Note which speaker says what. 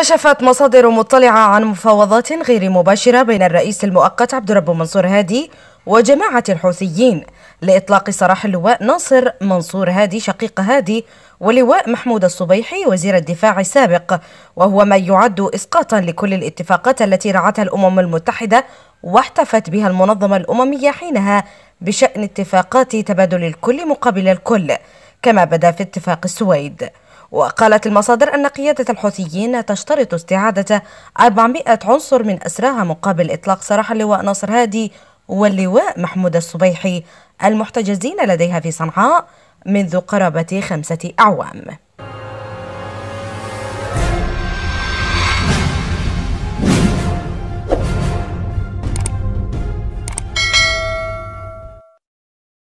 Speaker 1: كشفت مصادر مطلعة عن مفاوضات غير مباشرة بين الرئيس المؤقت عبد الرب منصور هادي وجماعة الحوثيين لإطلاق سراح اللواء ناصر منصور هادي شقيق هادي ولواء محمود الصبيحي وزير الدفاع السابق وهو ما يعد إسقاطا لكل الاتفاقات التي رعتها الأمم المتحدة واحتفت بها المنظمة الأممية حينها بشأن اتفاقات تبادل الكل مقابل الكل كما بدا في اتفاق السويد وقالت المصادر أن قيادة الحوثيين تشترط استعادة 400 عنصر من أسراها مقابل إطلاق سراح اللواء ناصر هادي واللواء محمود الصبيحي المحتجزين لديها في صنعاء منذ قرابة خمسة أعوام